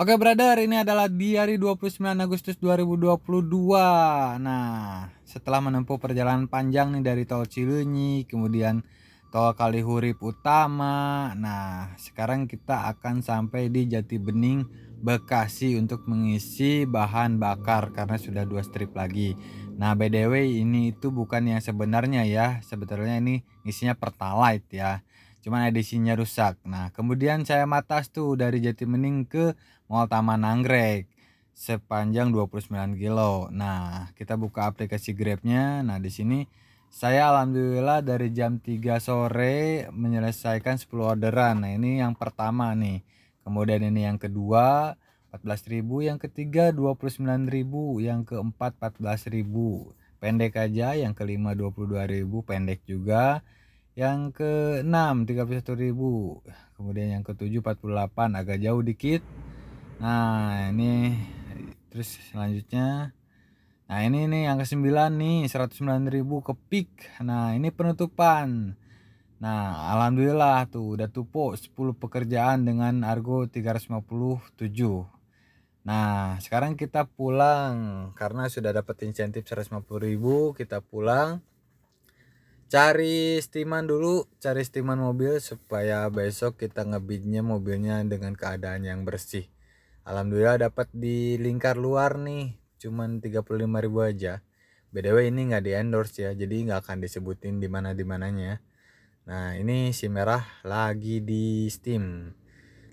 Oke brother, ini adalah di hari 29 Agustus 2022. Nah, setelah menempuh perjalanan panjang nih dari tol Cilenyi, kemudian tol Kalihurip Utama. Nah, sekarang kita akan sampai di Jati Bening, Bekasi untuk mengisi bahan bakar karena sudah dua strip lagi. Nah, BDW ini itu bukan yang sebenarnya ya. Sebetulnya ini isinya Pertalite ya cuman edisinya rusak. Nah, kemudian saya matas tuh dari Jatimening ke Mall Taman Anggrek sepanjang 29 kilo. Nah, kita buka aplikasi Grabnya. Nah, di sini saya alhamdulillah dari jam 3 sore menyelesaikan 10 orderan. Nah, ini yang pertama nih. Kemudian ini yang kedua 14.000, yang ketiga 29.000, yang keempat 14.000. Pendek aja, yang kelima 22.000 pendek juga yang ke 6 31.000 kemudian yang ke 7 48 agak jauh dikit nah ini terus selanjutnya nah ini nih yang ke 9 nih 109.000 ke peak nah ini penutupan nah alhamdulillah tuh udah tupo 10 pekerjaan dengan argo 357 Nah sekarang kita pulang karena sudah dapat insentif 150.000 kita pulang cari stiman dulu cari stiman mobil supaya besok kita ngebidnya mobilnya dengan keadaan yang bersih Alhamdulillah dapat di lingkar luar nih cuman 35.000 ribu aja Btw ini nggak di endorse ya jadi nggak akan disebutin di mana dimananya Nah ini si merah lagi di steam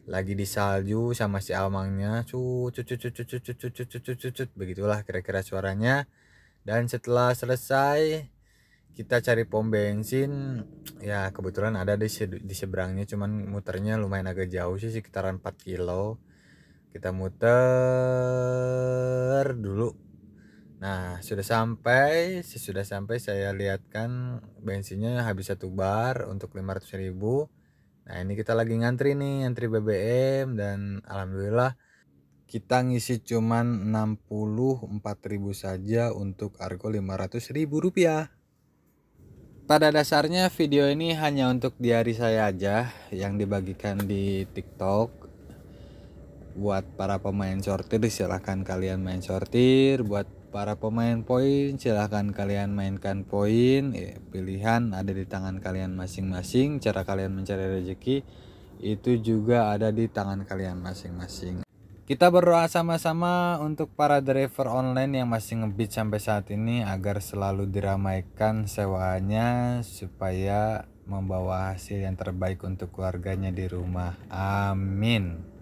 lagi di salju sama si almangnya cucu cucut cucut cucut cucut cucut begitulah kira-kira suaranya dan setelah selesai kita cari pom bensin ya kebetulan ada di, di seberangnya cuman muternya lumayan agak jauh sih sekitaran 4 kilo kita muter dulu nah sudah sampai sudah sampai saya lihatkan bensinnya habis satu bar untuk 500 ribu nah ini kita lagi ngantri nih ngantri BBM dan alhamdulillah kita ngisi cuman 64.000 saja untuk argo 500.000 rupiah pada dasarnya video ini hanya untuk diari saya aja yang dibagikan di TikTok. Buat para pemain sortir silahkan kalian main sortir, buat para pemain poin silahkan kalian mainkan poin. Ya, pilihan ada di tangan kalian masing-masing, cara kalian mencari rezeki itu juga ada di tangan kalian masing-masing. Kita berdoa sama-sama untuk para driver online yang masih ngebit sampai saat ini agar selalu diramaikan sewanya supaya membawa hasil yang terbaik untuk keluarganya di rumah. Amin.